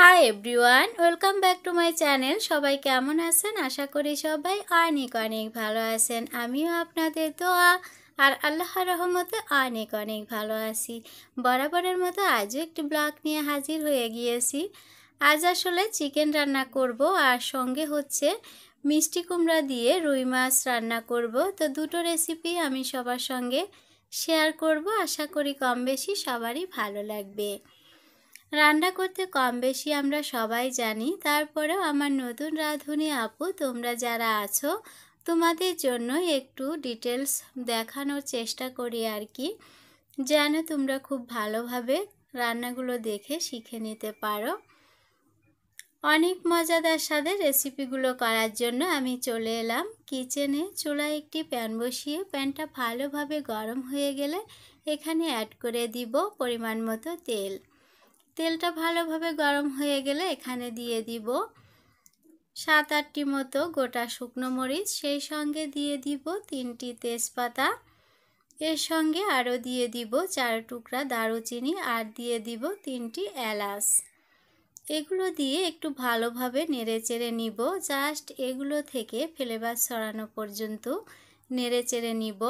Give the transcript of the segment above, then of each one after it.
High everyone welcome back to my channel সবাই কেমন আছেন আশা করি সবাই অনেক অনেক ভালো আছেন আমিও আপনাদের দোয়া আর আল্লাহ রহমতে অনেক অনেক ভালো আছি বরাবরের মতো আজও একটি ব্লগ নিয়ে হাজির হয়ে গিয়েছি আজ আসলে চিকেন রান্না করব আর সঙ্গে হচ্ছে মিষ্টি কুমড়া দিয়ে রুই মাছ রান্না করব তো দুটো রেসিপি আমি সবার সঙ্গে শেয়ার করব আশা করি কম বেশি সবারই ভালো লাগবে রান্না করতে কম বেশি আমরা সবাই জানি তারপরেও আমার নতুন রাঁধুনি আপু তোমরা যারা আছো তোমাদের জন্য একটু ডিটেলস দেখানোর চেষ্টা করি আর কি যেন তোমরা খুব ভালোভাবে রান্নাগুলো দেখে শিখে নিতে পারো অনেক মজাদার স্বাদে রেসিপিগুলো করার জন্য আমি চলে এলাম কিচেনে চুলায় একটি প্যান বসিয়ে প্যানটা ভালোভাবে গরম হয়ে গেলে এখানে অ্যাড করে দিব পরিমাণ মতো তেল তেলটা ভালোভাবে গরম হয়ে গেলে এখানে দিয়ে দিব সাত আটটি মতো গোটা শুকনো মরিচ সেই সঙ্গে দিয়ে দিব তিনটি তেজপাতা এর সঙ্গে আরও দিয়ে দিব চার টুকরা দারুচিনি আর দিয়ে দিব তিনটি এলাচ এগুলো দিয়ে একটু ভালোভাবে নেড়েচেড়ে নিব জাস্ট এগুলো থেকে ফ্লেভার ছড়ানো পর্যন্ত নেড়েচেড়ে নিব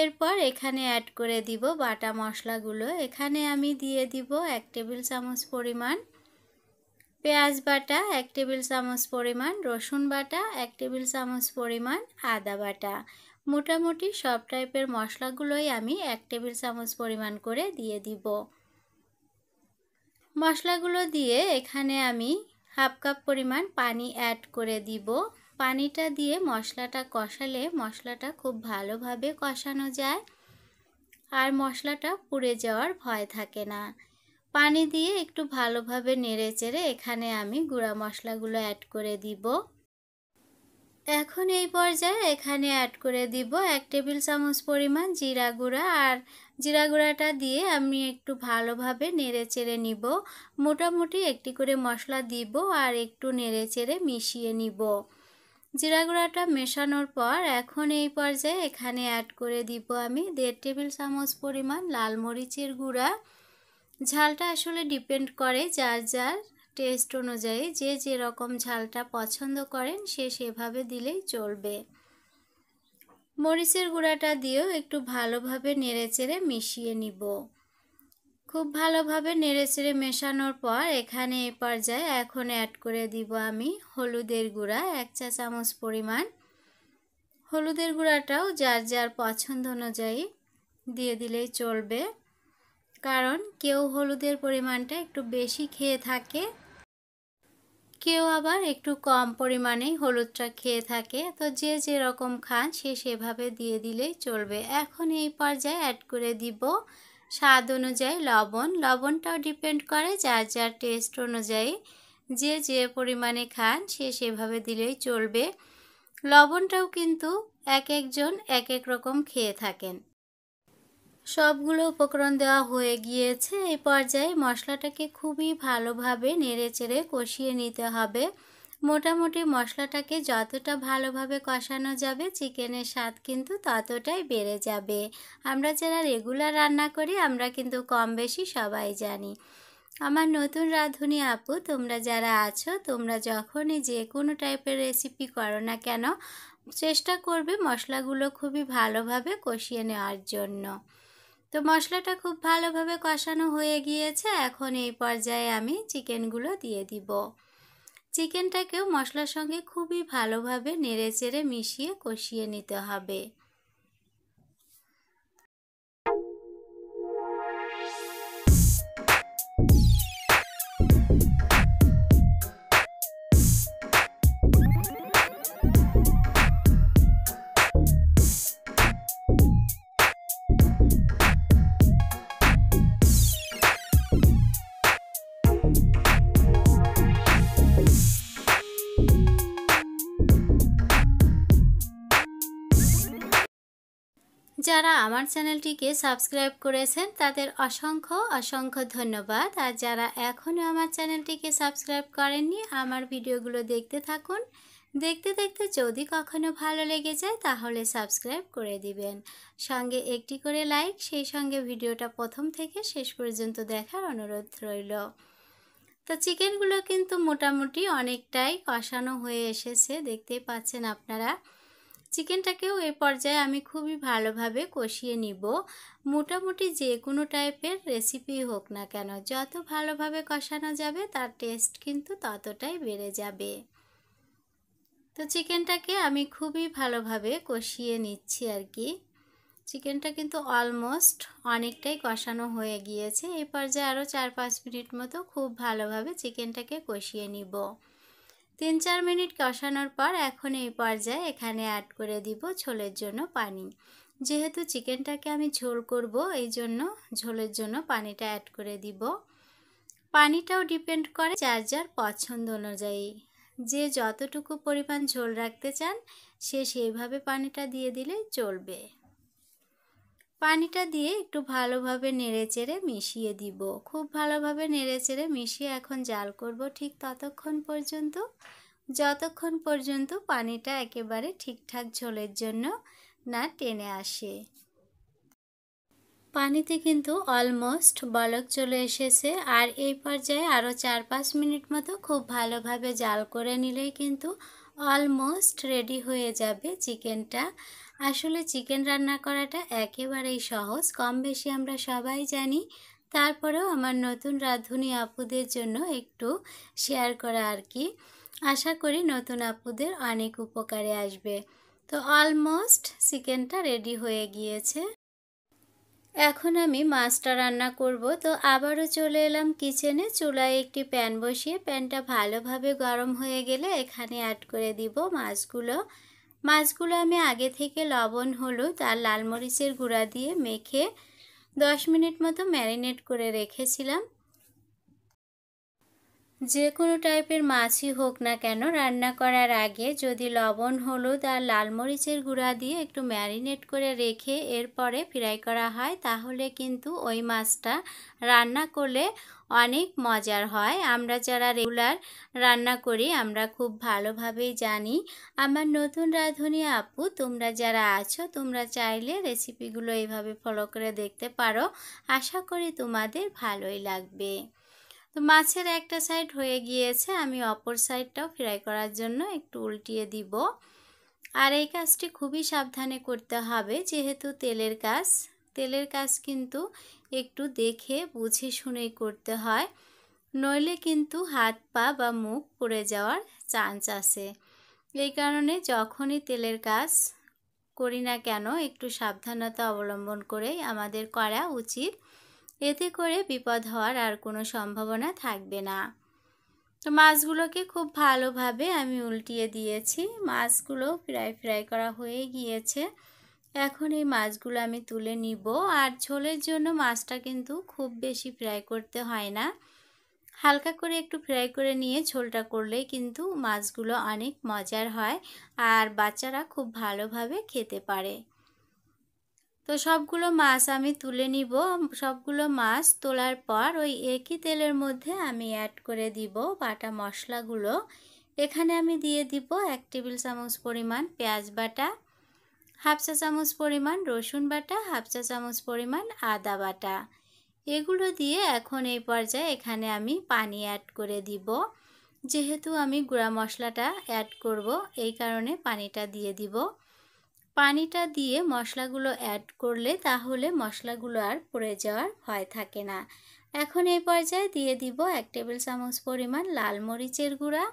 এরপর এখানে অ্যাড করে দিব বাটা মশলাগুলো এখানে আমি দিয়ে দিব এক টেবিল চামচ পরিমাণ পেঁয়াজ বাটা এক টেবিল চামচ পরিমাণ রসুন বাটা এক টেবিল চামচ পরিমাণ আদা বাটা মোটামুটি সব টাইপের মশলাগুলোই আমি এক টেবিল চামচ পরিমাণ করে দিয়ে দিব মশলাগুলো দিয়ে এখানে আমি হাফ কাপ পরিমাণ পানি অ্যাড করে দিব পানিটা দিয়ে মশলাটা কষালে মশলাটা খুব ভালোভাবে কষানো যায় আর মশলাটা পুড়ে যাওয়ার ভয় থাকে না পানি দিয়ে একটু ভালোভাবে নেড়ে চেড়ে এখানে আমি গুঁড়া মশলাগুলো অ্যাড করে দিব এখন এই পর্যায়ে এখানে অ্যাড করে দিব এক টেবিল চামচ পরিমাণ জিরা গুঁড়া আর জিরা গুঁড়াটা দিয়ে আমি একটু ভালোভাবে নেড়ে চেড়ে নিব মোটামুটি একটি করে মশলা দিব আর একটু নেড়ে চেড়ে মিশিয়ে নিব জিরা গুঁড়াটা মেশানোর পর এখন এই পর্যায়ে এখানে অ্যাড করে দিব আমি দেড় টেবিল চামচ পরিমাণ লাল মরিচের গুঁড়া ঝালটা আসলে ডিপেন্ড করে যার যার টেস্ট অনুযায়ী যে যেরকম ঝালটা পছন্দ করেন সে সেভাবে দিলেই চলবে মরিচের গুঁড়াটা দিয়েও একটু ভালোভাবে নেড়েচেড়ে মিশিয়ে নিব খুব ভালোভাবে নেড়েচেড়ে মেশানোর পর এখানে এ পর্যায়ে এখন অ্যাড করে দিব আমি হলুদের গুঁড়া এক চা চামচ পরিমাণ হলুদের গুঁড়াটাও যার যার পছন্দ অনুযায়ী দিয়ে দিলেই চলবে কারণ কেউ হলুদের পরিমাণটা একটু বেশি খেয়ে থাকে কেউ আবার একটু কম পরিমাণেই হলুদটা খেয়ে থাকে তো যে যেরকম খান সে সেভাবে দিয়ে দিলেই চলবে এখন এই পর্যায়ে অ্যাড করে দিব স্বাদ অনুযায়ী লবণ লবণটাও ডিপেন্ড করে যার যার টেস্ট অনুযায়ী যে যে পরিমাণে খান সে সেভাবে দিলেই চলবে লবণটাও কিন্তু এক একজন এক এক রকম খেয়ে থাকেন সবগুলো উপকরণ দেওয়া হয়ে গিয়েছে এই পর্যায়ে মশলাটাকে খুবই ভালোভাবে নেড়ে চেড়ে কষিয়ে নিতে হবে মোটামুটি মশলাটাকে যতটা ভালোভাবে কষানো যাবে চিকেনের স্বাদ কিন্তু ততটাই বেড়ে যাবে আমরা যারা রেগুলার রান্না করি আমরা কিন্তু কম বেশি সবাই জানি আমার নতুন রাঁধুনি আপু তোমরা যারা আছো তোমরা যখনই যে কোনো টাইপের রেসিপি করো না কেন চেষ্টা করবে মশলাগুলো খুবই ভালোভাবে কষিয়ে নেওয়ার জন্য তো মশলাটা খুব ভালোভাবে কষানো হয়ে গিয়েছে এখন এই পর্যায়ে আমি চিকেনগুলো দিয়ে দিব চিকেনটাকেও মশলার সঙ্গে খুবই ভালোভাবে নেড়ে চেড়ে মিশিয়ে কষিয়ে নিতে হবে যারা আমার চ্যানেলটিকে সাবস্ক্রাইব করেছেন তাদের অসংখ্য অসংখ্য ধন্যবাদ আর যারা এখনও আমার চ্যানেলটিকে সাবস্ক্রাইব করেননি আমার ভিডিওগুলো দেখতে থাকুন দেখতে দেখতে যদি কখনো ভালো লেগে যায় তাহলে সাবস্ক্রাইব করে দিবেন সঙ্গে একটি করে লাইক সেই সঙ্গে ভিডিওটা প্রথম থেকে শেষ পর্যন্ত দেখার অনুরোধ রইল তো চিকেনগুলো কিন্তু মোটামুটি অনেকটাই কষানো হয়ে এসেছে দেখতেই পাচ্ছেন আপনারা চিকেনটাকেও এ পর্যায়ে আমি খুবই ভালোভাবে কষিয়ে নিব মোটামুটি যে কোনো টাইপের রেসিপি হোক না কেন যত ভালোভাবে কষানো যাবে তার টেস্ট কিন্তু ততটাই বেড়ে যাবে তো চিকেনটাকে আমি খুবই ভালোভাবে কষিয়ে নিচ্ছি আর কি চিকেনটা কিন্তু অলমোস্ট অনেকটাই কষানো হয়ে গিয়েছে এ পর্যায়ে আরও চার পাঁচ মিনিট মতো খুব ভালোভাবে চিকেনটাকে কষিয়ে নিব তিন চার মিনিট কষানোর পর এখন এই পর্যায়ে এখানে অ্যাড করে দিব ঝোলের জন্য পানি যেহেতু চিকেনটাকে আমি ঝোল করব এই জন্য ঝোলের জন্য পানিটা অ্যাড করে দিব পানিটাও ডিপেন্ড করে যার যার পছন্দ অনুযায়ী যে যতটুকু পরিমাণ ঝোল রাখতে চান সে সেইভাবে পানিটা দিয়ে দিলে চলবে পানিটা দিয়ে একটু ভালোভাবে নেড়েচেড়ে মিশিয়ে দিব খুব ভালোভাবে নেড়েচেড়ে মিশিয়ে এখন জাল করব ঠিক ততক্ষণ পর্যন্ত যতক্ষণ পর্যন্ত পানিটা একেবারে ঠিকঠাক ঝোলের জন্য না টেনে আসে পানিতে কিন্তু অলমোস্ট বলক চলে এসেছে আর এই পর্যায়ে আরও চার পাঁচ মিনিট মতো খুব ভালোভাবে জাল করে নিলেই কিন্তু অলমোস্ট রেডি হয়ে যাবে চিকেনটা আসলে চিকেন রান্না করাটা একেবারেই সহজ কম বেশি আমরা সবাই জানি তারপরেও আমার নতুন রাঁধুনি আপুদের জন্য একটু শেয়ার করা আর কি আশা করি নতুন আপুদের অনেক উপকারে আসবে তো অলমোস্ট চিকেনটা রেডি হয়ে গিয়েছে এখন আমি মাছটা রান্না করব তো আবারও চলে এলাম কিচেনে চুলায় একটি প্যান বসিয়ে প্যানটা ভালোভাবে গরম হয়ে গেলে এখানে অ্যাড করে দিব মাছগুলো মাছগুলো আমি আগে থেকে লবণ হলুদ আর লাল মরিচের গুঁড়া দিয়ে মেখে দশ মিনিট মতো ম্যারিনেট করে রেখেছিলাম যে কোনো টাইপের মাছই হোক না কেন রান্না করার আগে যদি লবণ হলুদ আর লাল মরিচের গুঁড়া দিয়ে একটু ম্যারিনেট করে রেখে এরপরে ফ্রাই করা হয় তাহলে কিন্তু ওই মাছটা রান্না করলে অনেক মজার হয় আমরা যারা রেগুলার রান্না করি আমরা খুব ভালোভাবেই জানি আমার নতুন রাঁধুনি আপু তোমরা যারা আছো তোমরা চাইলে রেসিপিগুলো এইভাবে ফলো করে দেখতে পারো আশা করি তোমাদের ভালোই লাগবে তো মাছের একটা সাইড হয়ে গিয়েছে আমি অপর সাইডটাও ফ্রাই করার জন্য একটু উল্টিয়ে দিব আর এই কাজটি খুবই সাবধানে করতে হবে যেহেতু তেলের কাজ তেলের কাজ কিন্তু একটু দেখে বুঝে শুনেই করতে হয় নইলে কিন্তু হাত পা বা মুখ পড়ে যাওয়ার চান্স আছে এই কারণে যখনই তেলের কাজ করি না কেন একটু সাবধানতা অবলম্বন করেই আমাদের করা উচিত এতে করে বিপদ হওয়ার আর কোনো সম্ভাবনা থাকবে না তো মাছগুলোকে খুব ভালোভাবে আমি উল্টিয়ে দিয়েছি মাছগুলো ফ্রাই ফ্রাই করা হয়ে গিয়েছে এখন এই মাছগুলো আমি তুলে নিব আর ঝোলের জন্য মাছটা কিন্তু খুব বেশি ফ্রাই করতে হয় না হালকা করে একটু ফ্রাই করে নিয়ে ঝোলটা করলে কিন্তু মাছগুলো অনেক মজার হয় আর বাচ্চারা খুব ভালোভাবে খেতে পারে তো সবগুলো মাছ আমি তুলে নিব সবগুলো মাছ তোলার পর ওই একই তেলের মধ্যে আমি অ্যাড করে দিব বাটা মশলাগুলো এখানে আমি দিয়ে দিব এক টেবিল চামচ পরিমাণ পেঁয়াজ বাটা হাফ চা চামচ পরিমাণ রসুন বাটা হাফ চা চামচ পরিমাণ আদা বাটা এগুলো দিয়ে এখন এই পর্যায়ে এখানে আমি পানি অ্যাড করে দিব যেহেতু আমি গুঁড়া মশলাটা অ্যাড করব এই কারণে পানিটা দিয়ে দিব পানিটা দিয়ে মশলাগুলো অ্যাড করলে তাহলে মশলাগুলো আর পড়ে যাওয়ার ভয় থাকে না এখন এই পর্যায়ে দিয়ে দিব এক টেবিল চামচ পরিমাণ লাল মরিচের গুঁড়া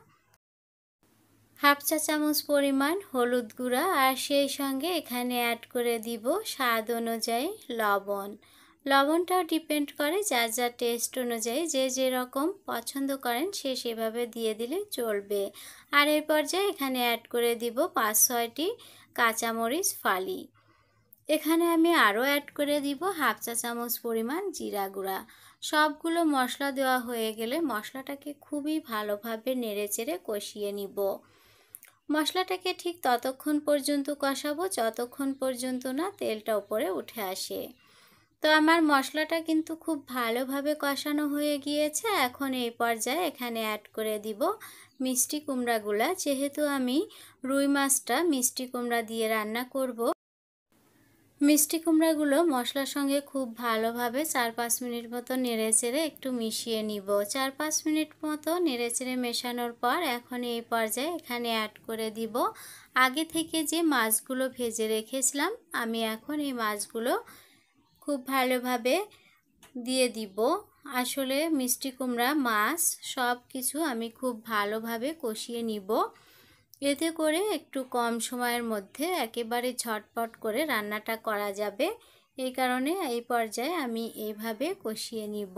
হাফ চা চামচ পরিমাণ হলুদ গুঁড়া আর সেই সঙ্গে এখানে অ্যাড করে দিব স্বাদ অনুযায়ী লবণ লবণটাও ডিপেন্ড করে যা যার টেস্ট অনুযায়ী যে যেরকম পছন্দ করেন সে সেভাবে দিয়ে দিলে চলবে আর এর পর্যায়ে এখানে অ্যাড করে দিব পাঁচ ছয়টি কাঁচামরিচ ফালি এখানে আমি আরও অ্যাড করে দিব হাফ চা চামচ পরিমাণ জিরা গুঁড়া সবগুলো মশলা দেওয়া হয়ে গেলে মশলাটাকে খুবই ভালোভাবে নেড়েচেড়ে কষিয়ে নিব মশলাটাকে ঠিক ততক্ষণ পর্যন্ত কষাবো যতক্ষণ পর্যন্ত না তেলটা উপরে উঠে আসে তো আমার মশলাটা কিন্তু খুব ভালোভাবে কষানো হয়ে গিয়েছে এখন এই পর্যায়ে এখানে অ্যাড করে দিব মিষ্টি কুমড়াগুলা যেহেতু আমি রুই মাছটা মিষ্টি কুমড়া দিয়ে রান্না করব। মিষ্টি কুমড়াগুলো মশলার সঙ্গে খুব ভালোভাবে চার পাঁচ মিনিট মতো নেড়েচেড়ে একটু মিশিয়ে নিব চার পাঁচ মিনিট মতো নেড়েচেড়ে মেশানোর পর এখন এই পর্যায়ে এখানে অ্যাড করে দিব আগে থেকে যে মাছগুলো ভেজে রেখেছিলাম আমি এখন এই মাছগুলো খুব ভালোভাবে দিয়ে দিব আসলে মিষ্টি কুমড়া মাছ সব কিছু আমি খুব ভালোভাবে কষিয়ে নিব এতে করে একটু কম সময়ের মধ্যে একেবারে ঝটপট করে রান্নাটা করা যাবে এই কারণে এই পর্যায়ে আমি এভাবে কষিয়ে নিব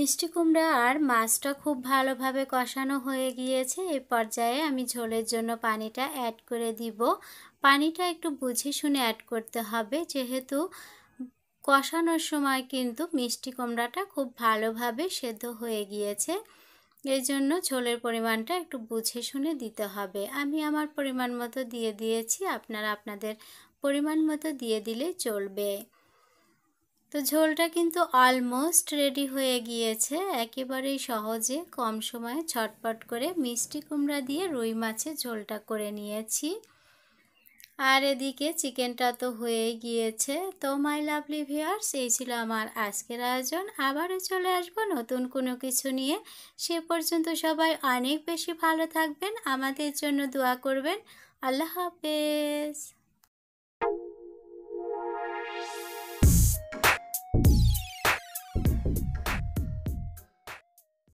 মিষ্টি কুমড়া আর মাছটা খুব ভালোভাবে কষানো হয়ে গিয়েছে এ পর্যায়ে আমি ঝোলের জন্য পানিটা অ্যাড করে দিব পানিটা একটু বুঝে শুনে অ্যাড করতে হবে যেহেতু কষানোর সময় কিন্তু মিষ্টি কুমড়াটা খুব ভালোভাবে সেদ্ধ হয়ে গিয়েছে এই জন্য ঝোলের পরিমাণটা একটু বুঝে শুনে দিতে হবে আমি আমার পরিমাণ মতো দিয়ে দিয়েছি আপনারা আপনাদের পরিমাণ মতো দিয়ে দিলে চলবে তো ঝোলটা কিন্তু অলমোস্ট রেডি হয়ে গিয়েছে একেবারেই সহজে কম সময়ে ছটপট করে মিষ্টি কুমড়া দিয়ে রুই মাছের ঝোলটা করে নিয়েছি আর এদিকে চিকেনটা তো হয়ে গিয়েছে তো মাই লাভলি ভিওয়ার্স এই ছিল আমার আজকের আয়োজন আবারও চলে আসব নতুন কোনো কিছু নিয়ে সে পর্যন্ত সবাই অনেক বেশি ভালো থাকবেন আমাদের জন্য দোয়া করবেন আল্লাহ হাফেজ